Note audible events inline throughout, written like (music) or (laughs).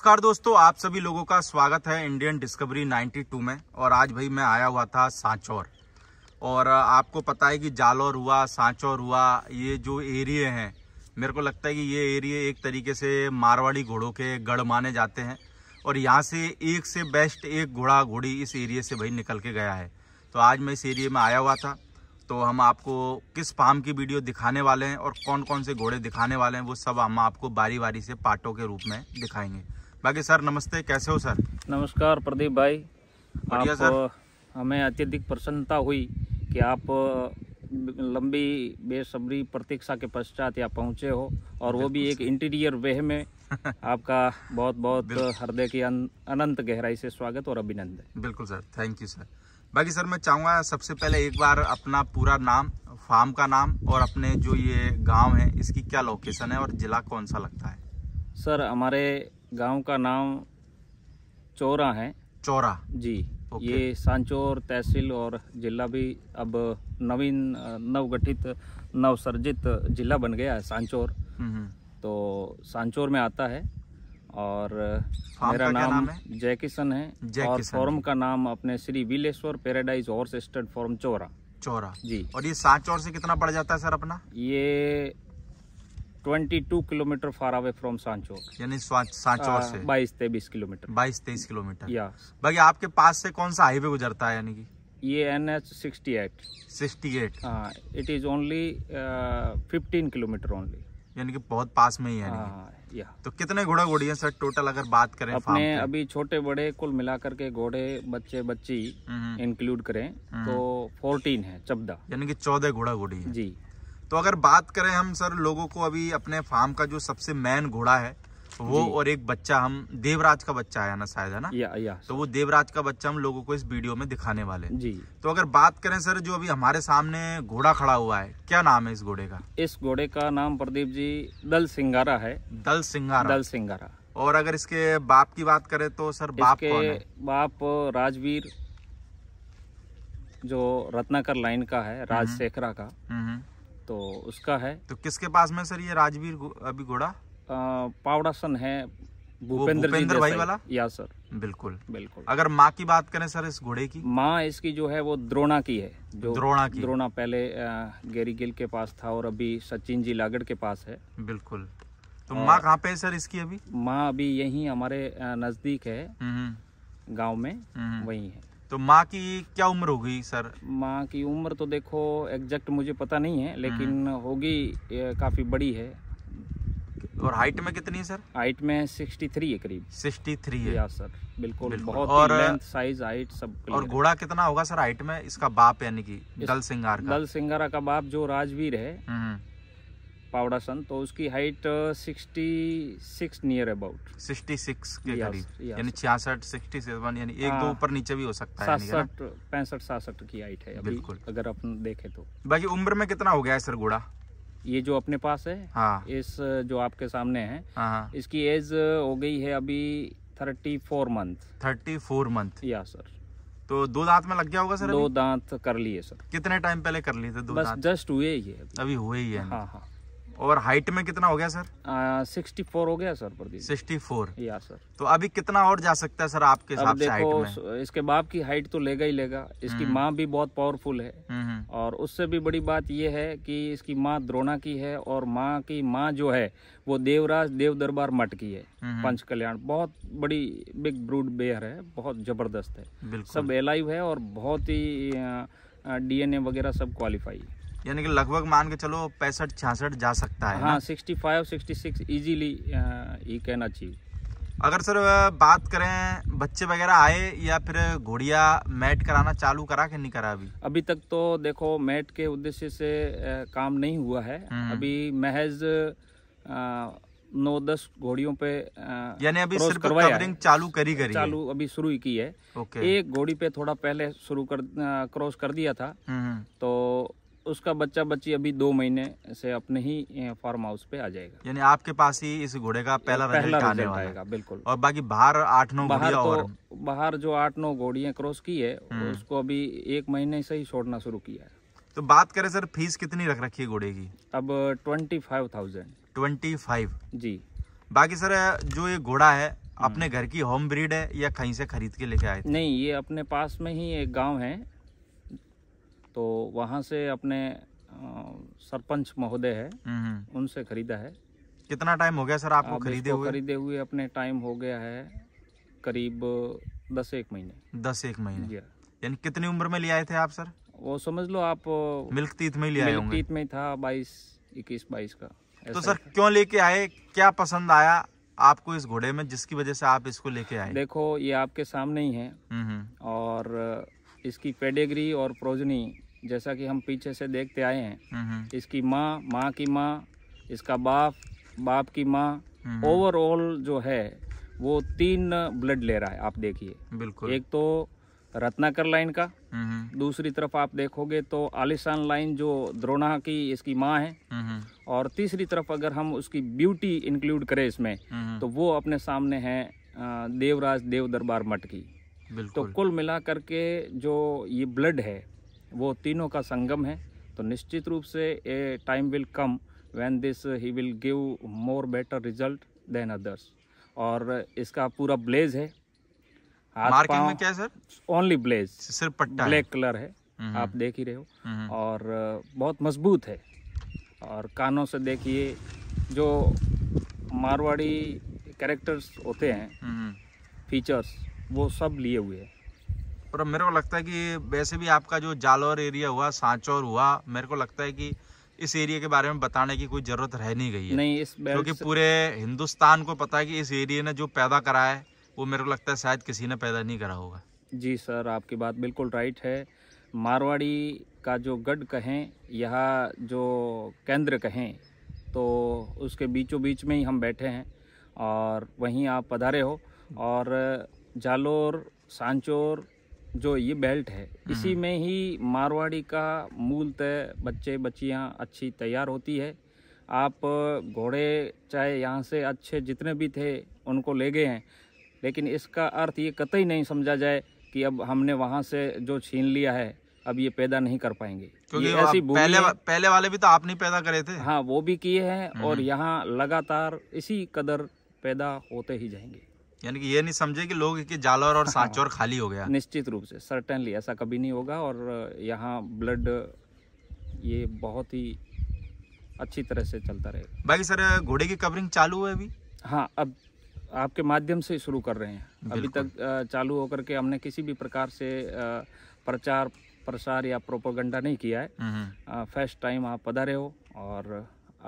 नमस्कार दोस्तों आप सभी लोगों का स्वागत है इंडियन डिस्कवरी 92 में और आज भाई मैं आया हुआ था सांचौर और आपको पता है कि जालौर हुआ सांचौर हुआ ये जो एरिए हैं मेरे को लगता है कि ये एरिए एक तरीके से मारवाड़ी घोड़ों के गढ़ माने जाते हैं और यहाँ से एक से बेस्ट एक घोड़ा घोड़ी इस एरिए से भाई निकल के गया है तो आज मैं इस एरिए में आया हुआ था तो हम आपको किस फार्म की वीडियो दिखाने वाले हैं और कौन कौन से घोड़े दिखाने वाले हैं वो सब हम आपको बारी बारी से पार्टों के रूप में दिखाएंगे बाकी सर नमस्ते कैसे हो सर नमस्कार प्रदीप भाई आप सर हमें अत्यधिक प्रसन्नता हुई कि आप लंबी बेसब्री प्रतीक्षा के पश्चात यहाँ पहुँचे हो और वो भी एक इंटीरियर वे में (laughs) आपका बहुत बहुत हृदय की अनंत गहराई से स्वागत और अभिनंदन बिल्कुल सर थैंक यू सर बाकी सर मैं चाहूँगा सबसे पहले एक बार अपना पूरा नाम फार्म का नाम और अपने जो ये गांव है इसकी क्या लोकेशन है और ज़िला कौन सा लगता है सर हमारे गांव का नाम चोरा है चौरा जी ओके। ये सांचोर तहसील और जिला भी अब नवीन नवगठित नवसर्जित जिला बन गया है सांचोर तो सांचोर में आता है और मेरा नाम, नाम है? जयकिशन है और फॉर्म का नाम अपने Shri Vileshwar paradise horse stud farm Chora Chaura जी और ये सांचोर से कितना पड़ जाता है सर अपना ये twenty two kilometre far away from Sanchore यानी हाँ, सांचौर से बाईस तेईस किलोमीटर बाईस तेईस किलोमीटर या बाकी आपके पास से कौन सा हाईवे गुजरता है यानी कि ये N H sixty eight sixty eight it is only fifteen kilometre only यानी कि बहुत पास में ही है आ, हाँ, या तो कितने घोड़ा घोड़ी हैं सर टोटल अगर बात करें अपने अभी छोटे बड़े कुल मिलाकर के घोड़े बच्चे बच्ची इंक्लूड हम्म। करें हम्म। तो फोर्टीन है चौदह यानी कि चौदह घोड़ा घोड़ी जी तो अगर बात करें हम सर लोगों को अभी अपने फार्म का जो सबसे मेन घोड़ा है वो और एक बच्चा हम देवराज का बच्चा है ना शायद है ना या, या, तो वो देवराज का बच्चा हम लोगों को इस वीडियो में दिखाने वाले जी तो अगर बात करें सर जो अभी हमारे सामने घोड़ा खड़ा हुआ है क्या नाम है इस घोड़े का इस घोड़े का नाम प्रदीप जी दल सिंगारा है दल सिंगारा दल सिंगारा और अगर इसके बाप की बात करें तो सर बाप के बाप राजवीर जो रत्नाकर लाइन का है हम्म। राजशेखरा का हम्म। तो उसका है तो किसके पास में सर ये राजवीर अभी घोड़ा पावड़ासन है भूपेंद्र भूपेंद्र भाई वाला या सर बिल्कुल बिल्कुल अगर माँ की बात करें सर इस घोड़े की माँ इसकी जो है वो द्रोणा की है जो द्रोणा की द्रोणा पहले गेरी गिल के पास था और अभी सचिन जी लागड़ के पास है बिल्कुल तो माँ कहाँ पे है सर इसकी अभी माँ अभी यही हमारे नजदीक है हम्म। गाँव में हम्म। वही है तो माँ की क्या उम्र होगी सर माँ की उम्र तो देखो एग्जैक्ट मुझे पता नहीं है हम्म। लेकिन होगी काफ़ी बड़ी है और हाइट में कितनी है सर हाइट में 63 है करीब 63 है या सर बिल्कुल, बिल्कुल। बहुत और लेंथ साइज हाइट सब और घोड़ा कितना होगा सर हाइट में इसका बाप यानी कि दल सिंगार का दल सिंगारा का बाप जो राजवीर है हम्म। पावड़ा सन तो उसकी height sixty six near about sixty six के करीब यानी छियासठ सिक्सटी सेवन यानी एक दो हाँ। ऊपर नीचे भी हो सकता है सासठ पैंसठ सासठ की हाइट है अभी बिल्कुल अगर अपन देखे तो बाकी उम्र में कितना हो गया है सर घोड़ा ये जो अपने पास है हाँ। इस जो आपके सामने है हाँ।, हाँ। इसकी एज हो गई है अभी thirty four month thirty four month या सर तो दो दांत में लग गया होगा सर दो दांत कर लिए सर कितने टाइम पहले कर लिए थे दो बस जस्ट हुए ही है अभी, अभी हुए ही है हाँ हाँ और हाइट में कितना हो गया सर सिक्सटी फोर हो गया सर प्रदीप सिक्सटी फोर या सर तो अभी कितना और जा सकता है सर आपके हिसाब से हाइट में इसके बाप की हाइट तो लेगा ही लेगा इसकी हम्म। माँ भी बहुत पावरफुल है हम्म, हम्म। और उससे भी बड़ी बात यह है कि इसकी माँ द्रोणा की है और माँ की माँ जो है वो देवराज देव दरबार मठ की है पंच कल्याण बहुत बड़ी बिग ब्रूड बेयर है बहुत जबरदस्त है सब एलाइव है और बहुत ही डीएनए वगैरह सब क्वालिफाई है यानी कि लगभग मान के चलो पैंसठ छियासठ जा सकता है हाँ sixty five sixty six easily ही कैन अचीव अगर सर बात करें बच्चे वगैरह आए या फिर घोड़िया मैट कराना चालू करा के नहीं करा अभी अभी तक तो देखो मैट के उद्देश्य से काम नहीं हुआ है हम्म। अभी महज नौ दस घोड़ियों पे यानी अभी सिर्फ कवरिंग चालू करी करी चालू अभी शुरू की है एक घोड़ी पे थोड़ा पहले शुरू कर क्रॉस कर दिया था हम्म, हम्म। तो उसका बच्चा बच्ची अभी दो महीने से अपने ही फार्म हाउस पे आ जाएगा यानी आपके पास ही इस घोड़े का पहला, पहला रिजल्ट आने वाला आएगा बिल्कुल और बाकी बाहर आठ नौ बाहर तो, और बाहर जो आठ नौ घोड़ियाँ क्रॉस की है हम्म। उसको अभी एक महीने से ही छोड़ना शुरू किया है तो बात करें सर फीस कितनी रख रखी है घोड़े की अब twenty five thousand twenty five जी बाकी सर जो ये घोड़ा है हम्म। अपने घर की होम ब्रीड है या कहीं से खरीद के लेके आए नहीं ये अपने पास में ही एक गाँव है तो वहाँ से अपने सरपंच महोदय है हम्म, हम्म। उनसे खरीदा है कितना टाइम हो गया सर आपको खरीदे हुए खरीदे हुए अपने टाइम हो गया है करीब दस एक महीने दस एक महीने हाँ। यानी कितनी उम्र में ले आए थे आप सर वो समझ लो आप मिल्क तीत में ले आए होंगे तीत में था बाईस इक्कीस बाईस का तो सर क्यों लेके आए क्या पसंद आया आपको इस घोड़े में जिसकी वजह से आप इसको लेके आए देखो ये आपके सामने ही है हम्म, और इसकी पेडेगरी और प्रोजनी जैसा कि हम पीछे से देखते आए हैं हम्म, हम्म। इसकी माँ माँ की माँ इसका बाप बाप की माँ हम्म, ओवरऑल जो है वो तीन ब्लड ले रहा है आप देखिए बिल्कुल एक तो रत्नाकर लाइन का दूसरी तरफ आप देखोगे तो आलिशान लाइन जो द्रोणा की इसकी माँ है और तीसरी तरफ अगर हम उसकी ब्यूटी इंक्लूड करें इसमें तो वो अपने सामने है देवराज देव दरबार मठ की तो कुल मिला के जो ये ब्लड है वो तीनों का संगम है तो निश्चित रूप से a time will come when this he will give more better result than others और इसका पूरा ब्लेज है मार्केट में क्या सर ओनली ब्लेज सिर्फ पट्टा ब्लैक कलर है हम्म, आप हम्म। देख ही रहे हो हम्म, और बहुत मजबूत है और कानों से देखिए जो मारवाड़ी कैरेक्टर्स होते हैं फीचर्स वो सब लिए हुए हैं और मेरे को लगता है कि वैसे भी आपका जो जालौर एरिया हुआ सांचौर हुआ मेरे को लगता है कि इस एरिया के बारे में बताने की कोई ज़रूरत रह नहीं गई है नहीं इस क्योंकि से... पूरे हिंदुस्तान को पता है कि इस एरिया ने जो पैदा करा है वो मेरे को लगता है शायद किसी ने पैदा नहीं करा होगा जी सर आपकी बात बिल्कुल राइट है मारवाड़ी का जो गढ़ कहें यह जो केंद्र कहें तो उसके बीचों बीच में ही हम बैठे हैं और वहीं आप पधारे हो और जालोर सांचोर जो ये बेल्ट है हम्म। इसी में ही मारवाड़ी का मूलतः बच्चे बच्चियाँ अच्छी तैयार होती है आप घोड़े चाहे यहाँ से अच्छे जितने भी थे उनको ले गए हैं लेकिन इसका अर्थ ये कतई नहीं समझा जाए कि अब हमने वहाँ से जो छीन लिया है अब ये पैदा नहीं कर पाएंगे क्योंकि ऐसी पहले पहले वाले भी तो आप नहीं पैदा करे थे हाँ वो भी किए हैं और हम्म। यहाँ लगातार इसी कदर पैदा होते ही जाएंगे यानी कि ये नहीं समझे कि लोग कि जालौर और सांचौर हाँ। खाली हो गया निश्चित रूप से सर्टेनली ऐसा कभी नहीं होगा और यहाँ ब्लड ये बहुत ही अच्छी तरह से चलता रहेगा बाकी सर घोड़े की कवरिंग चालू है अभी हाँ अब आपके माध्यम से शुरू कर रहे हैं अभी तक चालू होकर के हमने किसी भी प्रकार से प्रचार प्रसार या प्रोपोगंडा नहीं किया है फर्स्ट टाइम हम्म, हम्म। आप पधारे हो और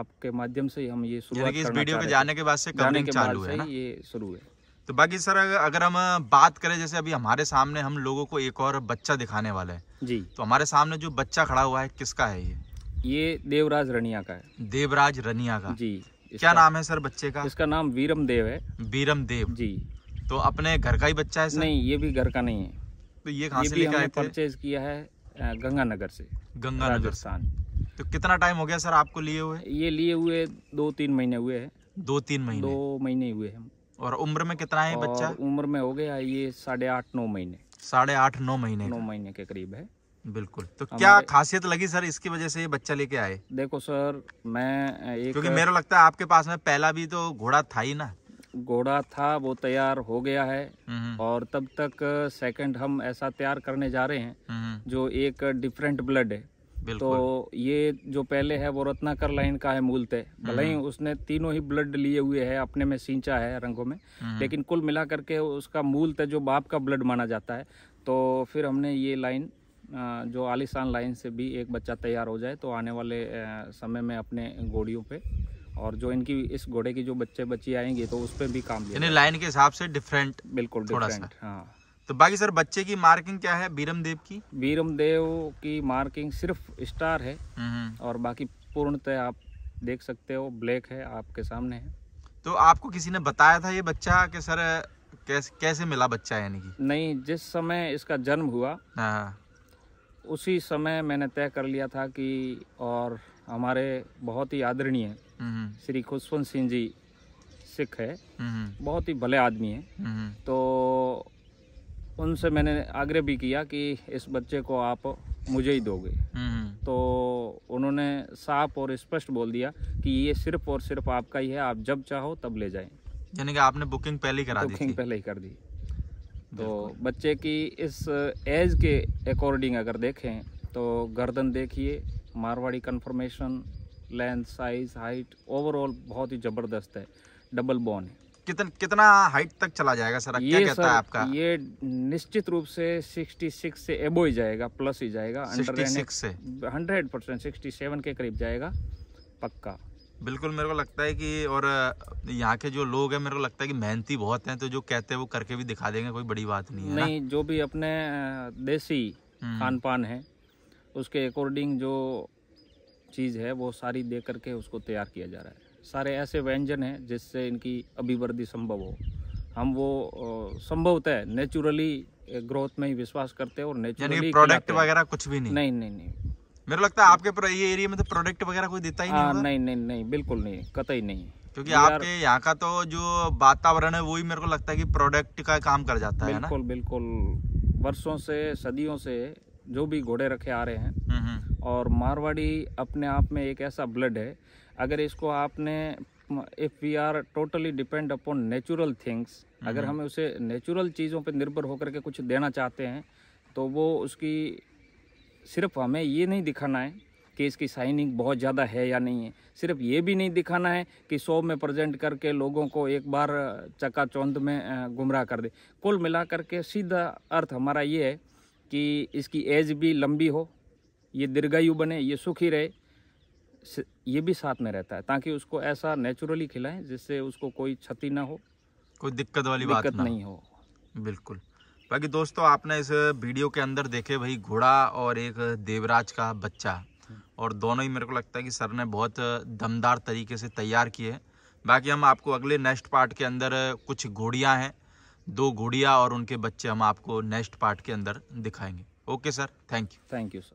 आपके माध्यम से हम ये शुरू इस वीडियो के जाने के बाद से जाने के से ये शुरू है तो बाकी सर अगर हम बात करें जैसे अभी हमारे सामने हम लोगों को एक और बच्चा दिखाने वाला है जी तो हमारे सामने जो बच्चा खड़ा हुआ है किसका है ये ये देवराज रनिया का है देवराज रनिया का जी क्या नाम है सर बच्चे का इसका नाम वीरम देव है वीरम देव जी तो अपने घर का ही बच्चा है सर? नहीं ये भी घर का नहीं है तो ये कहाँ से लेकर परचेज किया है गंगानगर से गंगानगर राजस्थान तो कितना टाइम हो गया सर आपको लिए हुए ये लिए हुए दो तीन महीने हुए है दो तीन महीने दो महीने हुए हैं और उम्र में कितना है बच्चा उम्र में हो गया ये साढ़े आठ नौ महीने साढ़े आठ नौ महीने नौ महीने के करीब है बिल्कुल तो क्या खासियत लगी सर इसकी वजह से ये बच्चा लेके आए देखो सर मैं एक क्योंकि मेरा लगता है आपके पास में पहला भी तो घोड़ा था ही ना घोड़ा था वो तैयार हो गया है हम्म, हम्म। और तब तक सेकंड हम ऐसा तैयार करने जा रहे हैं हम्म, जो एक डिफरेंट ब्लड है तो ये जो पहले है वो रत्नाकर लाइन का है मूलतः भले ही हम्म। उसने तीनों ही ब्लड लिए हुए है अपने में सींचा है रंगों में हम्म। लेकिन कुल मिला करके उसका मूलतः जो बाप का ब्लड माना जाता है तो फिर हमने ये लाइन जो आलिशान लाइन से भी एक बच्चा तैयार हो जाए तो आने वाले समय में अपने घोड़ियों पे और जो इनकी इस घोड़े की जो बच्चे बच्ची आएंगे तो उस पर भी काम लाइन के हिसाब से डिफरेंट बिल्कुल डिफरेंट हाँ तो बाकी सर बच्चे की मार्किंग क्या है बीरम देव की बीरम देव की मार्किंग सिर्फ स्टार है हम्म। और बाकी पूर्णतः आप देख सकते हो ब्लैक है आपके सामने है तो आपको किसी ने बताया था ये बच्चा कि सर कैसे कैसे मिला बच्चा यानी कि नहीं जिस समय इसका जन्म हुआ हाँ, हाँ। उसी समय मैंने तय कर लिया था कि और हमारे बहुत ही आदरणीय हम्म। श्री खुशवंत सिंह जी सिख है हम्म। बहुत ही भले आदमी है तो उनसे मैंने आग्रह भी किया कि इस बच्चे को आप मुझे ही दोगे हम्म। तो उन्होंने साफ और स्पष्ट बोल दिया कि ये सिर्फ और सिर्फ आपका ही है आप जब चाहो तब ले जाएं यानी कि आपने बुकिंग पहले ही करा बुकिंग दी बुकिंग पहले ही कर दी तो बच्चे की इस एज के अकॉर्डिंग अगर देखें तो गर्दन देखिए Marwari confirmation length size height overall बहुत ही ज़बरदस्त है डबल बोन है कितन, कितना हाइट तक चला जाएगा सर क्या कहता सर, है आपका ये निश्चित रूप से 66 से एबो ही जाएगा प्लस ही जाएगा हंड्रेड से 100 परसेंट सिक्सटी के करीब जाएगा पक्का बिल्कुल मेरे को लगता है कि और यहाँ के जो लोग हैं मेरे को लगता है कि मेहनती बहुत हैं तो जो कहते हैं वो करके भी दिखा देंगे कोई बड़ी बात नहीं है नहीं जो भी अपने देसी हम्म। खान पान है उसके अकॉर्डिंग जो चीज़ है वो सारी दे करके उसको तैयार किया जा रहा है सारे ऐसे व्यंजन हैं जिससे इनकी अभिवृद्धि संभव हो हम वो संभवतः नेचुरली ग्रोथ में ही विश्वास करते हैं और नेचुरली प्रोडक्ट वगैरह कुछ भी नहीं नहीं नहीं नहीं मेरे लगता है आपके ये एरिया में तो प्रोडक्ट वगैरह कोई देता ही नहीं, आ, हाँ, नहीं नहीं नहीं नहीं बिल्कुल नहीं कतई नहीं क्योंकि आपके यहाँ का तो जो वातावरण है वो ही मेरे को लगता है कि प्रोडक्ट का काम कर जाता है बिल्कुल बिल्कुल वर्षों से सदियों से जो भी घोड़े रखे आ रहे हैं हम्म, हम्म। और मारवाड़ी अपने आप में एक ऐसा ब्लड है अगर इसको आपने if we are totally depend upon natural things अगर हम्म। हम उसे नेचुरल चीज़ों पर निर्भर होकर के कुछ देना चाहते हैं तो वो उसकी सिर्फ हमें ये नहीं दिखाना है कि इसकी साइनिंग बहुत ज़्यादा है या नहीं है सिर्फ ये भी नहीं दिखाना है कि सौ में प्रेजेंट करके लोगों को एक बार चकाचौंध में गुमराह कर दे कुल मिला करके सीधा अर्थ हमारा ये है कि इसकी एज भी लंबी हो ये दीर्घायु बने ये सुखी रहे ये भी साथ में रहता है ताकि उसको ऐसा नेचुरली खिलाएं जिससे उसको कोई क्षति ना हो कोई दिक्कत वाली दिक्कत बात ना। नहीं हो बिल्कुल बाकी दोस्तों आपने इस वीडियो के अंदर देखे भाई घोड़ा और एक देवराज का बच्चा और दोनों ही मेरे को लगता है कि सर ने बहुत दमदार तरीके से तैयार किए हैं बाकी हम आपको अगले नेक्स्ट पार्ट के अंदर कुछ घोड़ियाँ हैं दो घोड़िया और उनके बच्चे हम आपको नेक्स्ट पार्ट के अंदर दिखाएंगे okay sir thank you thank you sir